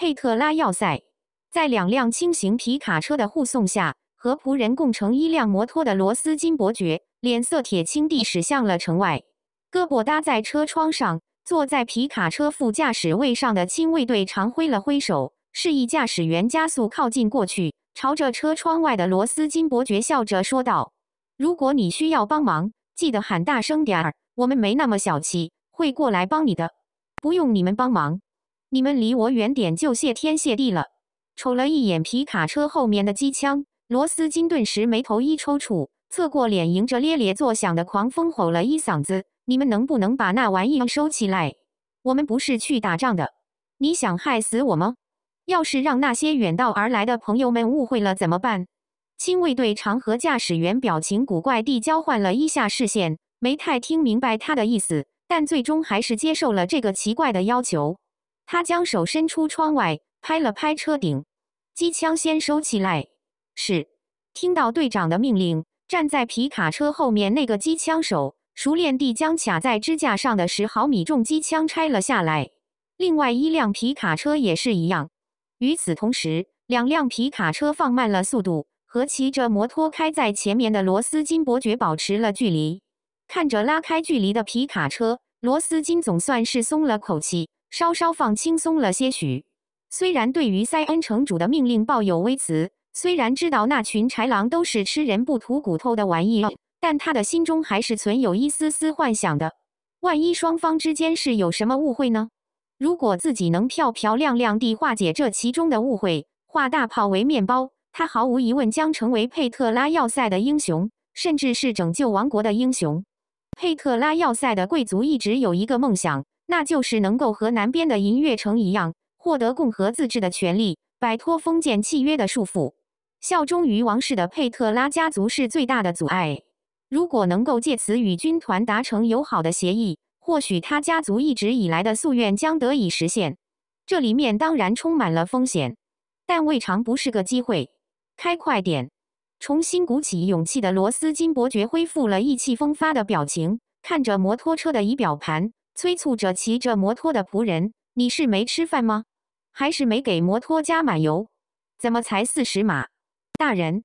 佩特拉要塞，在两辆轻型皮卡车的护送下，和仆人共乘一辆摩托的罗斯金伯爵脸色铁青地驶向了城外，胳膊搭在车窗上，坐在皮卡车副驾驶位上的亲卫队长挥了挥手，示意驾驶员加速靠近过去，朝着车窗外的罗斯金伯爵笑着说道：“如果你需要帮忙，记得喊大声点儿，我们没那么小气，会过来帮你的。不用你们帮忙。”你们离我远点，就谢天谢地了。瞅了一眼皮卡车后面的机枪，罗斯金顿时眉头一抽搐，侧过脸迎着咧咧作响的狂风吼了一嗓子：“你们能不能把那玩意收起来？我们不是去打仗的！你想害死我吗？要是让那些远道而来的朋友们误会了怎么办？”亲卫队长和驾驶员表情古怪地交换了一下视线，没太听明白他的意思，但最终还是接受了这个奇怪的要求。他将手伸出窗外，拍了拍车顶。机枪先收起来。是，听到队长的命令，站在皮卡车后面那个机枪手熟练地将卡在支架上的十毫米重机枪拆了下来。另外一辆皮卡车也是一样。与此同时，两辆皮卡车放慢了速度，和骑着摩托开在前面的罗斯金伯爵保持了距离。看着拉开距离的皮卡车，罗斯金总算是松了口气。稍稍放轻松了些许，虽然对于塞恩城主的命令抱有微词，虽然知道那群豺狼都是吃人不吐骨头的玩意儿，但他的心中还是存有一丝丝幻想的。万一双方之间是有什么误会呢？如果自己能漂漂亮亮地化解这其中的误会，化大炮为面包，他毫无疑问将成为佩特拉要塞的英雄，甚至是拯救王国的英雄。佩特拉要塞的贵族一直有一个梦想。那就是能够和南边的银月城一样，获得共和自治的权利，摆脱封建契约的束缚。效忠于王室的佩特拉家族是最大的阻碍。如果能够借此与军团达成友好的协议，或许他家族一直以来的夙愿将得以实现。这里面当然充满了风险，但未尝不是个机会。开快点！重新鼓起勇气的罗斯金伯爵恢复了意气风发的表情，看着摩托车的仪表盘。催促着骑着摩托的仆人：“你是没吃饭吗？还是没给摩托加满油？怎么才四十码？大人，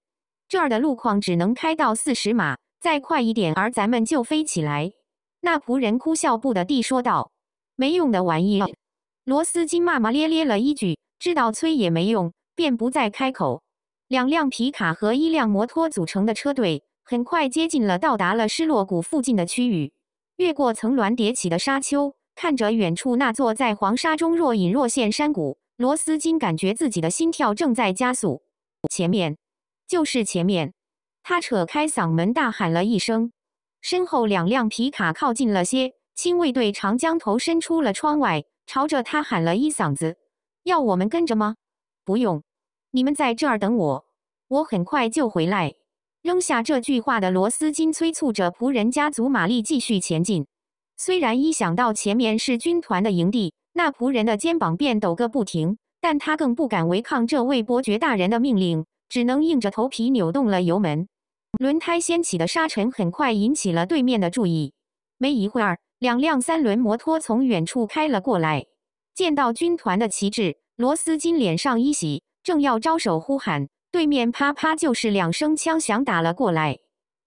这儿的路况只能开到四十码，再快一点儿咱们就飞起来。”那仆人哭笑不得地说道：“没用的玩意儿。”罗斯金骂骂咧咧了一句，知道催也没用，便不再开口。两辆皮卡和一辆摩托组成的车队很快接近了，到达了失落谷附近的区域。越过层峦叠起的沙丘，看着远处那座在黄沙中若隐若现山谷，罗斯金感觉自己的心跳正在加速。前面，就是前面！他扯开嗓门大喊了一声。身后两辆皮卡靠近了些，亲卫队长将头伸出了窗外，朝着他喊了一嗓子：“要我们跟着吗？”“不用，你们在这儿等我，我很快就回来。”扔下这句话的罗斯金催促着仆人家族马力继续前进。虽然一想到前面是军团的营地，那仆人的肩膀便抖个不停，但他更不敢违抗这位伯爵大人的命令，只能硬着头皮扭动了油门。轮胎掀起的沙尘很快引起了对面的注意。没一会儿，两辆三轮摩托从远处开了过来。见到军团的旗帜，罗斯金脸上一喜，正要招手呼喊。对面啪啪就是两声枪响打了过来，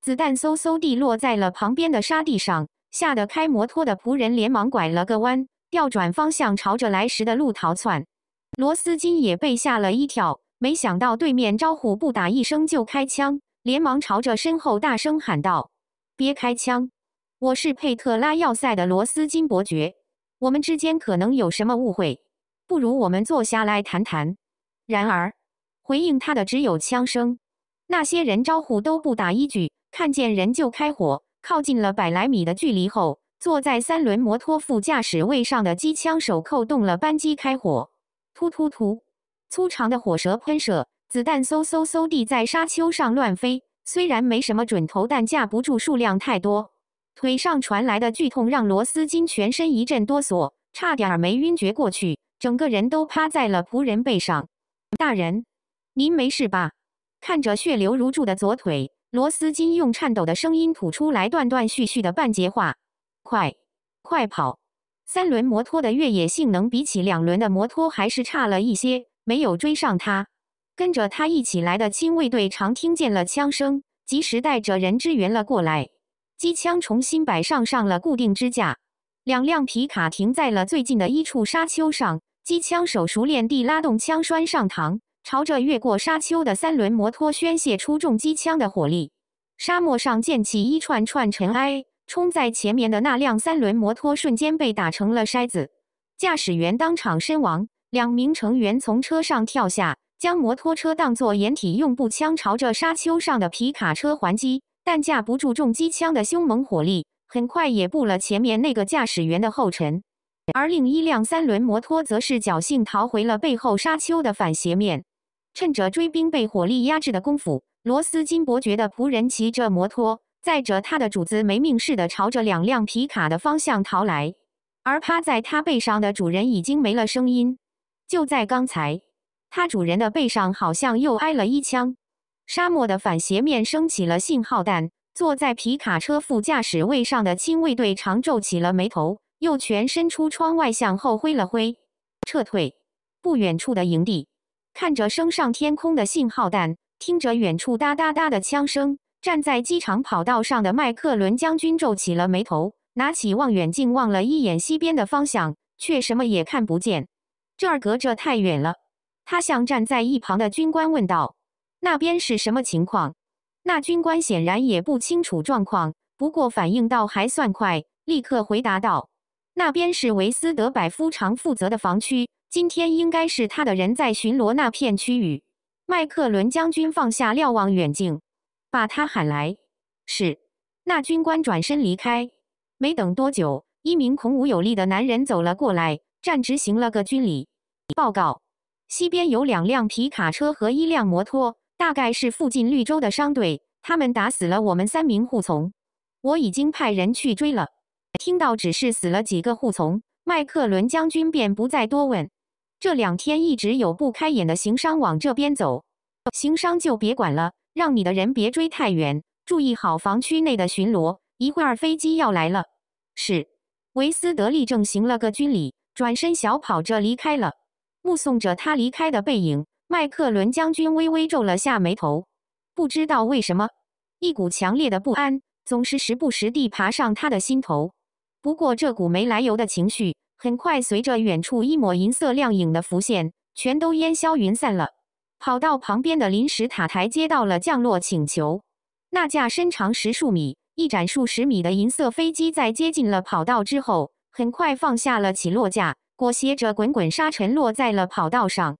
子弹嗖嗖地落在了旁边的沙地上，吓得开摩托的仆人连忙拐了个弯，调转方向朝着来时的路逃窜。罗斯金也被吓了一跳，没想到对面招呼不打一声就开枪，连忙朝着身后大声喊道：“别开枪，我是佩特拉要塞的罗斯金伯爵，我们之间可能有什么误会，不如我们坐下来谈谈。”然而。回应他的只有枪声，那些人招呼都不打一句，看见人就开火。靠近了百来米的距离后，坐在三轮摩托副驾驶位上的机枪手扣动了扳机，开火，突突突，粗长的火舌喷射，子弹嗖嗖嗖地在沙丘上乱飞。虽然没什么准头，但架不住数量太多。腿上传来的剧痛让罗斯金全身一阵哆嗦，差点没晕厥过去，整个人都趴在了仆人背上。大人。您没事吧？看着血流如注的左腿，罗斯金用颤抖的声音吐出来断断续续的半截话：“快，快跑！”三轮摩托的越野性能比起两轮的摩托还是差了一些，没有追上他。跟着他一起来的亲卫队，常听见了枪声，及时带着人支援了过来。机枪重新摆上上了固定支架，两辆皮卡停在了最近的一处沙丘上。机枪手熟练地拉动枪栓上膛。朝着越过沙丘的三轮摩托宣泄出重机枪的火力，沙漠上溅起一串串尘埃。冲在前面的那辆三轮摩托瞬间被打成了筛子，驾驶员当场身亡，两名成员从车上跳下，将摩托车当作掩体，用步枪朝着沙丘上的皮卡车还击，但架不住重机枪的凶猛火力，很快也步了前面那个驾驶员的后尘。而另一辆三轮摩托则是侥幸逃回了背后沙丘的反斜面。趁着追兵被火力压制的功夫，罗斯金伯爵的仆人骑着摩托，载着他的主子没命似的朝着两辆皮卡的方向逃来。而趴在他背上的主人已经没了声音。就在刚才，他主人的背上好像又挨了一枪。沙漠的反斜面升起了信号弹。坐在皮卡车副驾驶位上的亲卫队长皱起了眉头，右拳伸出窗外向后挥了挥，撤退。不远处的营地。看着升上天空的信号弹，听着远处哒哒哒的枪声，站在机场跑道上的麦克伦将军皱起了眉头，拿起望远镜望了一眼西边的方向，却什么也看不见。这儿隔着太远了。他向站在一旁的军官问道：“那边是什么情况？”那军官显然也不清楚状况，不过反应倒还算快，立刻回答道。那边是维斯德百夫长负责的防区，今天应该是他的人在巡逻那片区域。麦克伦将军放下瞭望远镜，把他喊来。是。那军官转身离开。没等多久，一名孔武有力的男人走了过来，站直行了个军礼。报告，西边有两辆皮卡车和一辆摩托，大概是附近绿洲的商队。他们打死了我们三名护从，我已经派人去追了。听到只是死了几个护从，麦克伦将军便不再多问。这两天一直有不开眼的行商往这边走，行商就别管了，让你的人别追太远，注意好防区内的巡逻。一会儿飞机要来了。是。维斯德利正行了个军礼，转身小跑着离开了。目送着他离开的背影，麦克伦将军微微皱了下眉头，不知道为什么，一股强烈的不安总是时不时地爬上他的心头。不过这股没来由的情绪，很快随着远处一抹银色亮影的浮现，全都烟消云散了。跑道旁边的临时塔台接到了降落请求，那架身长十数米、翼展数十米的银色飞机，在接近了跑道之后，很快放下了起落架，裹挟着滚滚沙尘落在了跑道上。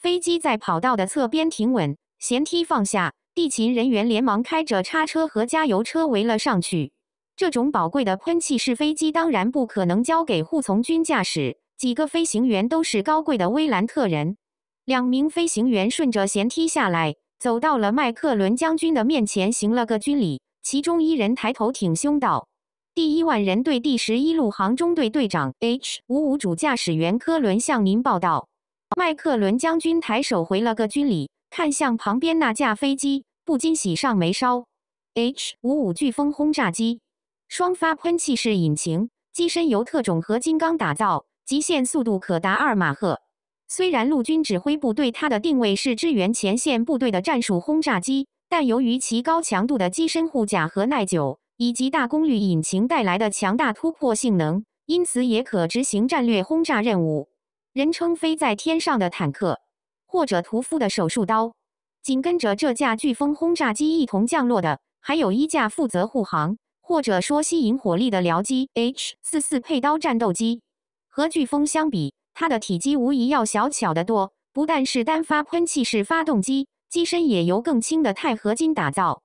飞机在跑道的侧边停稳，舷梯放下，地勤人员连忙开着叉车和加油车围了上去。这种宝贵的喷气式飞机当然不可能交给护从军驾驶。几个飞行员都是高贵的威兰特人。两名飞行员顺着舷梯下来，走到了麦克伦将军的面前，行了个军礼。其中一人抬头挺胸道：“第一万人队第十一路航中队队长 H 五五主驾驶员科伦向您报道。”麦克伦将军抬手回了个军礼，看向旁边那架飞机，不禁喜上眉梢。H 五五飓风轰炸机。双发喷气式引擎，机身由特种合金钢打造，极限速度可达二马赫。虽然陆军指挥部对它的定位是支援前线部队的战术轰炸机，但由于其高强度的机身护甲和耐久，以及大功率引擎带来的强大突破性能，因此也可执行战略轰炸任务，人称“飞在天上的坦克”或者“屠夫的手术刀”。紧跟着这架飓风轰炸机一同降落的，还有一架负责护航。或者说，吸引火力的僚机 H 四四佩刀战斗机和飓风相比，它的体积无疑要小巧得多。不但是单发喷气式发动机，机身也由更轻的钛合金打造。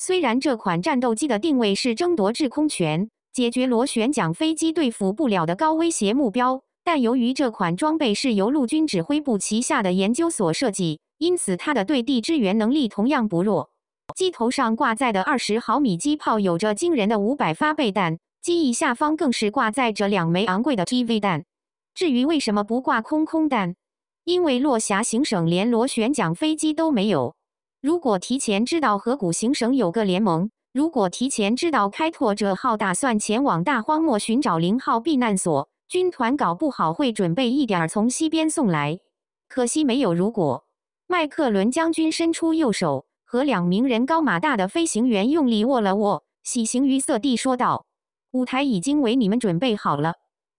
虽然这款战斗机的定位是争夺制空权，解决螺旋桨飞机对付不了的高威胁目标，但由于这款装备是由陆军指挥部旗下的研究所设计，因此它的对地支援能力同样不弱。机头上挂载的二十毫米机炮有着惊人的五百发备弹，机翼下方更是挂载着两枚昂贵的 TV 弹。至于为什么不挂空空弹，因为落霞行省连螺旋桨飞机都没有。如果提前知道河谷行省有个联盟，如果提前知道开拓者号打算前往大荒漠寻找零号避难所，军团搞不好会准备一点从西边送来。可惜没有。如果麦克伦将军伸出右手。和两名人高马大的飞行员用力握了握，喜形于色地说道：“舞台已经为你们准备好了，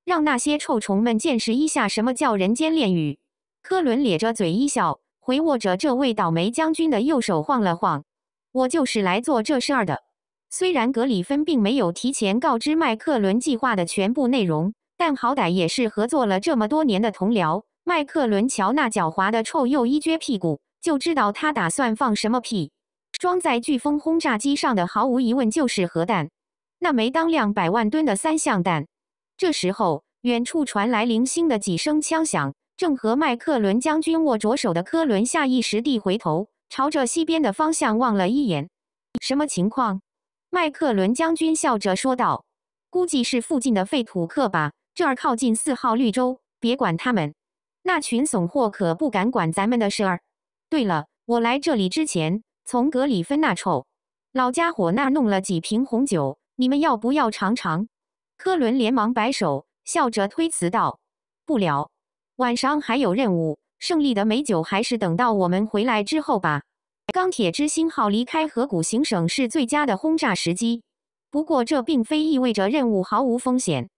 让那些臭虫们见识一下什么叫人间炼狱。”科伦咧着嘴一笑，回握着这位倒霉将军的右手晃了晃：“我就是来做这事儿的。”虽然格里芬并没有提前告知麦克伦计划的全部内容，但好歹也是合作了这么多年的同僚。麦克伦瞧那狡猾的臭鼬，一撅屁股。就知道他打算放什么屁。装在飓风轰炸机上的毫无疑问就是核弹，那枚当量百万吨的三相弹。这时候，远处传来零星的几声枪响，正和麦克伦将军握着手的科伦下意识地回头，朝着西边的方向望了一眼。什么情况？麦克伦将军笑着说道：“估计是附近的废土客吧。这儿靠近四号绿洲，别管他们，那群怂货可不敢管咱们的事儿。”对了，我来这里之前，从格里芬那臭老家伙那弄了几瓶红酒，你们要不要尝尝？科伦连忙摆手，笑着推辞道：“不了，晚上还有任务，胜利的美酒还是等到我们回来之后吧。”钢铁之心号离开河谷行省是最佳的轰炸时机，不过这并非意味着任务毫无风险。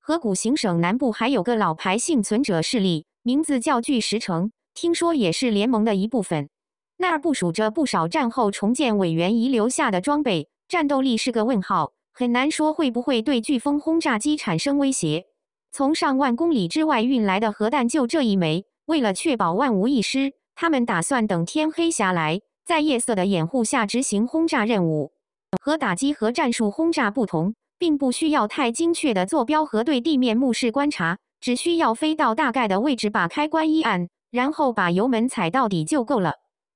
河谷行省南部还有个老牌幸存者势力，名字叫巨石城。听说也是联盟的一部分，那儿部署着不少战后重建委员遗留下的装备，战斗力是个问号，很难说会不会对飓风轰炸机产生威胁。从上万公里之外运来的核弹就这一枚，为了确保万无一失，他们打算等天黑下来，在夜色的掩护下执行轰炸任务。和打击和战术轰炸不同，并不需要太精确的坐标和对地面目视观察，只需要飞到大概的位置，把开关一按。然后把油门踩到底就够了。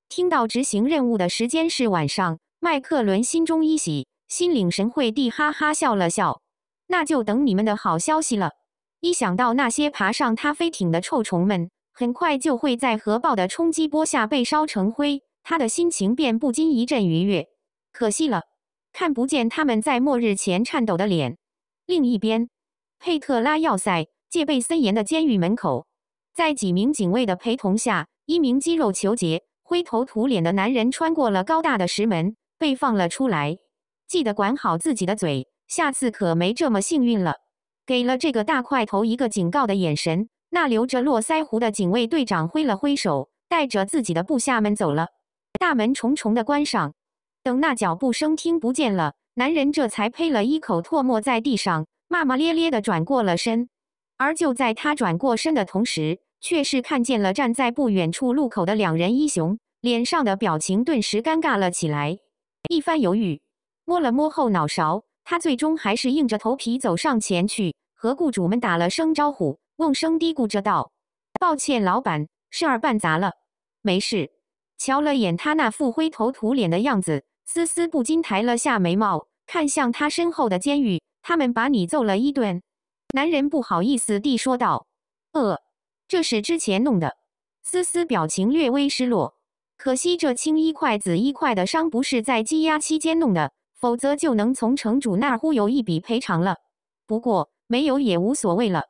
听到执行任务的时间是晚上，麦克伦心中一喜，心领神会地哈哈笑了笑。那就等你们的好消息了。一想到那些爬上他飞艇的臭虫们，很快就会在核爆的冲击波下被烧成灰，他的心情便不禁一阵愉悦。可惜了，看不见他们在末日前颤抖的脸。另一边，佩特拉要塞戒备森严的监狱门口。在几名警卫的陪同下，一名肌肉球结、灰头土脸的男人穿过了高大的石门，被放了出来。记得管好自己的嘴，下次可没这么幸运了。给了这个大块头一个警告的眼神，那留着络腮胡的警卫队长挥了挥手，带着自己的部下们走了。大门重重的关上，等那脚步声听不见了，男人这才呸了一口唾沫在地上，骂骂咧咧的转过了身。而就在他转过身的同时，却是看见了站在不远处路口的两人，一雄脸上的表情顿时尴尬了起来。一番犹豫，摸了摸后脑勺，他最终还是硬着头皮走上前去，和雇主们打了声招呼，瓮声嘀咕着道：“抱歉，老板，事儿办砸了。”“没事。”瞧了眼他那副灰头土脸的样子，思思不禁抬了下眉毛，看向他身后的监狱：“他们把你揍了一顿。”男人不好意思地说道：“呃。”这是之前弄的，思思表情略微失落。可惜这青一块紫一块的伤不是在羁押期间弄的，否则就能从城主那儿忽悠一笔赔偿了。不过没有也无所谓了，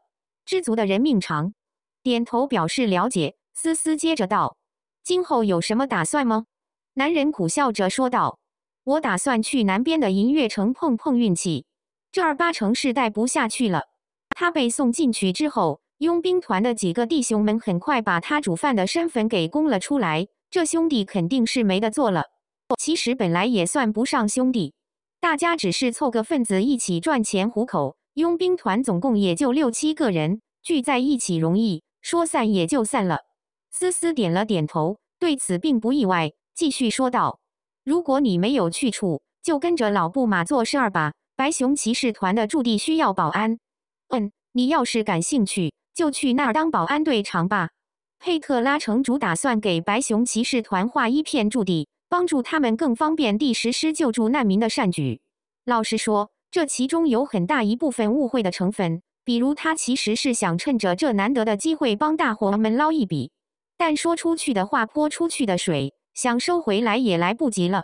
知足的人命长。点头表示了解，思思接着道：“今后有什么打算吗？”男人苦笑着说道：“我打算去南边的银月城碰碰运气，这儿八成是待不下去了。”他被送进去之后。佣兵团的几个弟兄们很快把他煮饭的身份给供了出来，这兄弟肯定是没得做了。其实本来也算不上兄弟，大家只是凑个份子一起赚钱糊口。佣兵团总共也就六七个人，聚在一起容易，说散也就散了。思思点了点头，对此并不意外，继续说道：“如果你没有去处，就跟着老布马做事儿吧。白熊骑士团的驻地需要保安。嗯，你要是感兴趣。”就去那儿当保安队长吧。佩特拉城主打算给白熊骑士团划一片驻地，帮助他们更方便地实施救助难民的善举。老实说，这其中有很大一部分误会的成分。比如，他其实是想趁着这难得的机会帮大伙们捞一笔。但说出去的话泼出去的水，想收回来也来不及了。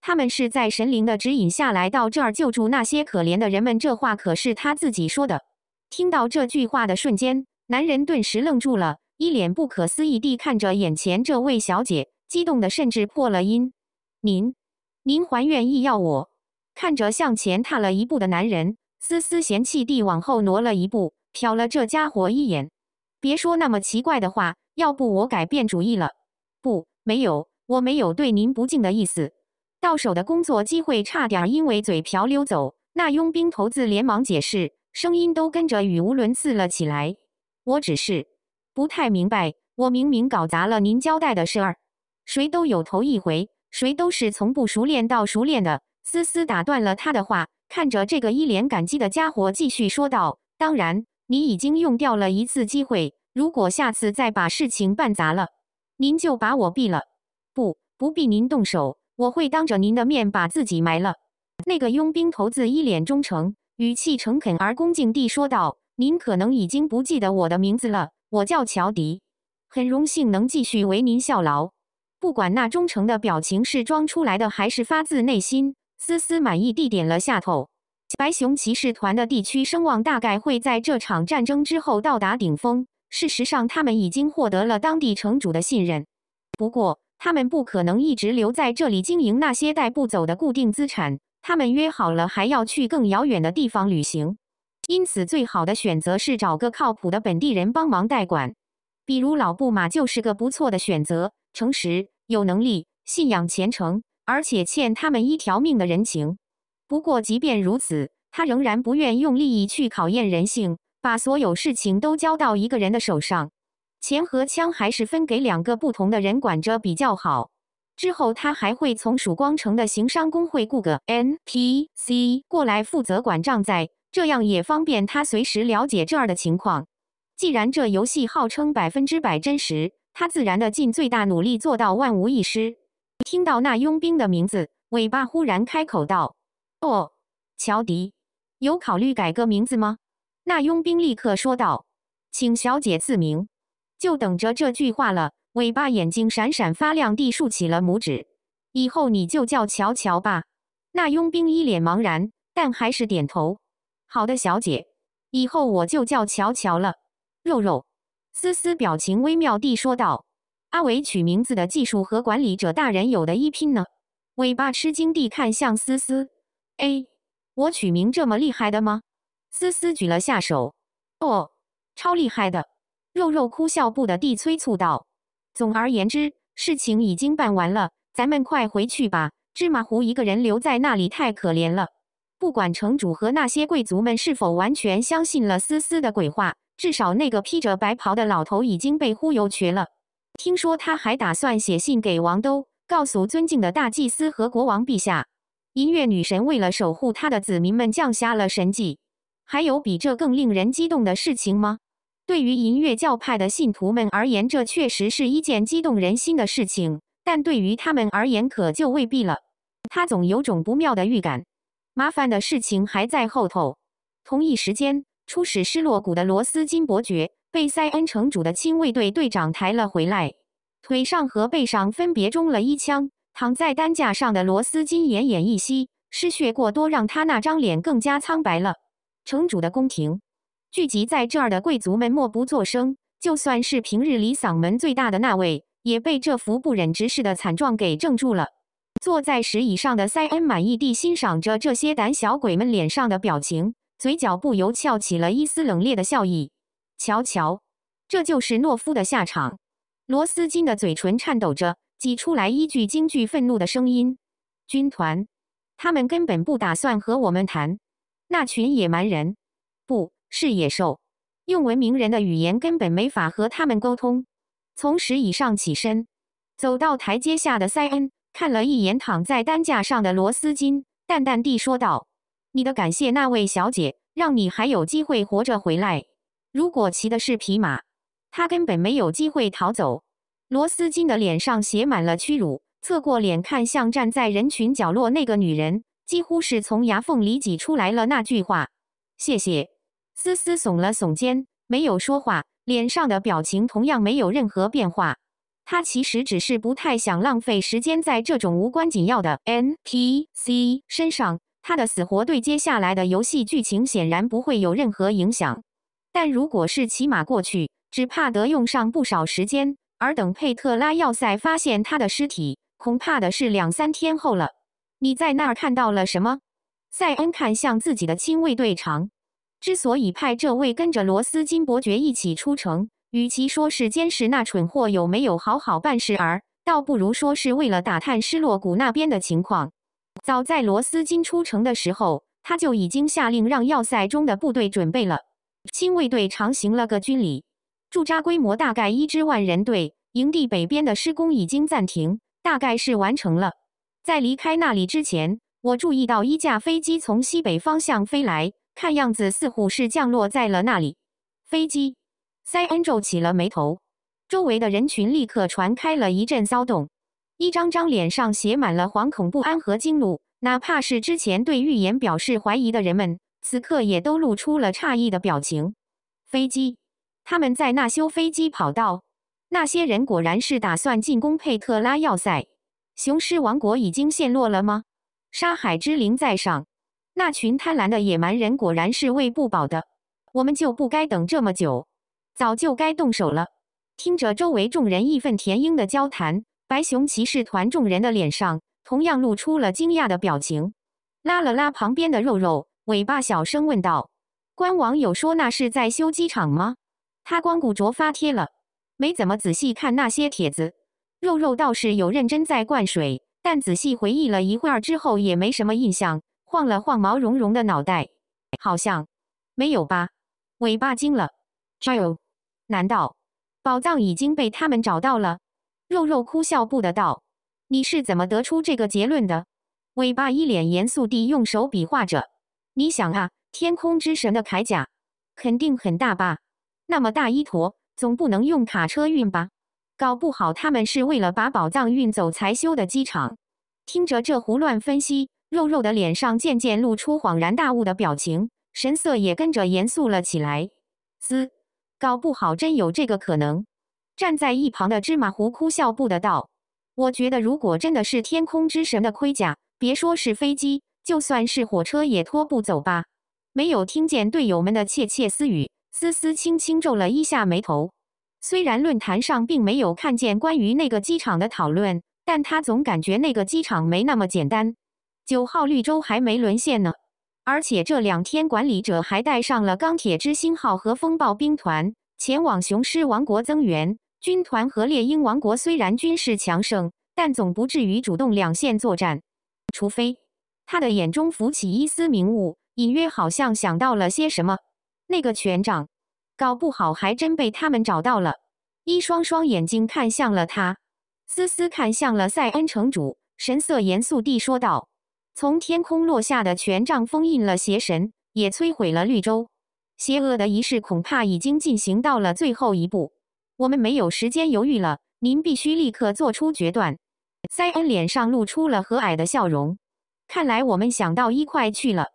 他们是在神灵的指引下来到这儿救助那些可怜的人们，这话可是他自己说的。听到这句话的瞬间。男人顿时愣住了，一脸不可思议地看着眼前这位小姐，激动的甚至破了音：“您，您还愿意要我？”看着向前踏了一步的男人，思思嫌弃地往后挪了一步，瞟了这家伙一眼：“别说那么奇怪的话，要不我改变主意了。”“不，没有，我没有对您不敬的意思。”到手的工作机会差点因为嘴瓢溜走，那佣兵头子连忙解释，声音都跟着语无伦次了起来。我只是不太明白，我明明搞砸了您交代的事儿。谁都有头一回，谁都是从不熟练到熟练的。思思打断了他的话，看着这个一脸感激的家伙，继续说道：“当然，你已经用掉了一次机会。如果下次再把事情办砸了，您就把我毙了。不，不必您动手，我会当着您的面把自己埋了。”那个佣兵头子一脸忠诚，语气诚恳而恭敬地说道。您可能已经不记得我的名字了，我叫乔迪，很荣幸能继续为您效劳。不管那忠诚的表情是装出来的还是发自内心，思思满意地点了下头。白熊骑士团的地区声望大概会在这场战争之后到达顶峰。事实上，他们已经获得了当地城主的信任。不过，他们不可能一直留在这里经营那些带不走的固定资产。他们约好了，还要去更遥远的地方旅行。因此，最好的选择是找个靠谱的本地人帮忙代管，比如老布马就是个不错的选择，诚实、有能力、信仰虔诚，而且欠他们一条命的人情。不过，即便如此，他仍然不愿用利益去考验人性，把所有事情都交到一个人的手上。钱和枪还是分给两个不同的人管着比较好。之后，他还会从曙光城的行商工会雇个 NPC 过来负责管账，在。这样也方便他随时了解这儿的情况。既然这游戏号称百分之百真实，他自然的尽最大努力做到万无一失。听到那佣兵的名字，尾巴忽然开口道：“哦，乔迪，有考虑改个名字吗？”那佣兵立刻说道：“请小姐赐名。”就等着这句话了。尾巴眼睛闪闪发亮地竖起了拇指。以后你就叫乔乔吧。那佣兵一脸茫然，但还是点头。好的，小姐，以后我就叫乔乔了。肉肉、思思表情微妙地说道：“阿伟取名字的技术和管理者大人有的一拼呢。”尾巴吃惊地看向思思：“哎，我取名这么厉害的吗？”思思举了下手：“哦，超厉害的。”肉肉哭笑不得地催促道：“总而言之，事情已经办完了，咱们快回去吧。芝麻糊一个人留在那里太可怜了。”不管城主和那些贵族们是否完全相信了思思的鬼话，至少那个披着白袍的老头已经被忽悠瘸了。听说他还打算写信给王都，告诉尊敬的大祭司和国王陛下，音乐女神为了守护她的子民们降下了神迹。还有比这更令人激动的事情吗？对于银月教派的信徒们而言，这确实是一件激动人心的事情。但对于他们而言，可就未必了。他总有种不妙的预感。麻烦的事情还在后头。同一时间，出使失落谷的罗斯金伯爵被塞恩城主的亲卫队队长抬了回来，腿上和背上分别中了一枪。躺在担架上的罗斯金奄奄一息，失血过多，让他那张脸更加苍白了。城主的宫廷聚集在这儿的贵族们默不作声，就算是平日里嗓门最大的那位，也被这幅不忍直视的惨状给怔住了。坐在石椅上的塞恩满意地欣赏着这些胆小鬼们脸上的表情，嘴角不由翘起了一丝冷冽的笑意。瞧瞧，这就是懦夫的下场。罗斯金的嘴唇颤抖着，挤出来一句惊惧、愤怒的声音：“军团，他们根本不打算和我们谈。那群野蛮人，不是野兽，用文明人的语言根本没法和他们沟通。”从石椅上起身，走到台阶下的塞恩。看了一眼躺在担架上的螺丝金，淡淡地说道：“你的感谢那位小姐，让你还有机会活着回来。如果骑的是匹马，他根本没有机会逃走。”螺丝金的脸上写满了屈辱，侧过脸看向站在人群角落那个女人，几乎是从牙缝里挤出来了那句话：“谢谢。”思思耸了耸肩，没有说话，脸上的表情同样没有任何变化。他其实只是不太想浪费时间在这种无关紧要的 NPC 身上，他的死活对接下来的游戏剧情显然不会有任何影响。但如果是骑马过去，只怕得用上不少时间，而等佩特拉要塞发现他的尸体，恐怕的是两三天后了。你在那儿看到了什么？塞恩看向自己的亲卫队长，之所以派这位跟着罗斯金伯爵一起出城。与其说是监视那蠢货有没有好好办事儿，倒不如说是为了打探失落谷那边的情况。早在罗斯金出城的时候，他就已经下令让要塞中的部队准备了。亲卫队长行了个军礼。驻扎规模大概一支万人队。营地北边的施工已经暂停，大概是完成了。在离开那里之前，我注意到一架飞机从西北方向飞来，看样子似乎是降落在了那里。飞机。塞恩皱起了眉头，周围的人群立刻传开了一阵骚动，一张张脸上写满了惶恐、不安和惊怒。哪怕是之前对预言表示怀疑的人们，此刻也都露出了诧异的表情。飞机，他们在那修飞机跑道？那些人果然是打算进攻佩特拉要塞？雄狮王国已经陷落了吗？沙海之灵在上，那群贪婪的野蛮人果然是喂不饱的。我们就不该等这么久。早就该动手了。听着周围众人义愤填膺的交谈，白熊骑士团众人的脸上同样露出了惊讶的表情。拉了拉旁边的肉肉尾巴，小声问道：“官网有说那是在修机场吗？”他光顾着发帖了，没怎么仔细看那些帖子。肉肉倒是有认真在灌水，但仔细回忆了一会儿之后也没什么印象，晃了晃毛茸茸的脑袋，好像没有吧？尾巴惊了，哎呦！难道宝藏已经被他们找到了？肉肉哭笑不得道：“你是怎么得出这个结论的？”尾巴一脸严肃地用手比划着：“你想啊，天空之神的铠甲肯定很大吧？那么大一坨，总不能用卡车运吧？搞不好他们是为了把宝藏运走才修的机场。”听着这胡乱分析，肉肉的脸上渐渐露出恍然大悟的表情，神色也跟着严肃了起来。嘶。搞不好真有这个可能。站在一旁的芝麻糊哭笑不得道：“我觉得如果真的是天空之神的盔甲，别说是飞机，就算是火车也拖不走吧。”没有听见队友们的窃窃私语，思思轻轻皱了一下眉头。虽然论坛上并没有看见关于那个机场的讨论，但他总感觉那个机场没那么简单。九号绿洲还没沦陷呢。而且这两天，管理者还带上了钢铁之星号和风暴兵团前往雄狮王国增援。军团和猎鹰王国虽然军事强盛，但总不至于主动两线作战。除非他的眼中浮起一丝明雾，隐约好像想到了些什么。那个权杖，搞不好还真被他们找到了。一双双眼睛看向了他，思思看向了塞恩城主，神色严肃地说道。从天空落下的权杖封印了邪神，也摧毁了绿洲。邪恶的仪式恐怕已经进行到了最后一步，我们没有时间犹豫了。您必须立刻做出决断。塞恩脸上露出了和蔼的笑容，看来我们想到一块去了。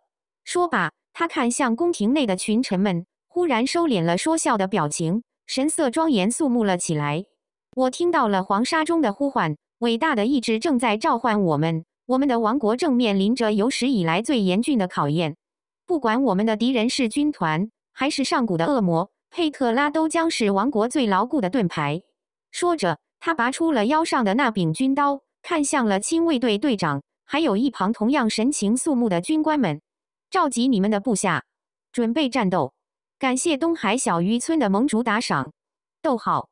说罢，他看向宫廷内的群臣们，忽然收敛了说笑的表情，神色庄严肃穆了起来。我听到了黄沙中的呼唤，伟大的意志正在召唤我们。我们的王国正面临着有史以来最严峻的考验。不管我们的敌人是军团，还是上古的恶魔，佩特拉都将是王国最牢固的盾牌。说着，他拔出了腰上的那柄军刀，看向了亲卫队队长，还有一旁同样神情肃穆的军官们。召集你们的部下，准备战斗。感谢东海小渔村的盟主打赏。逗号。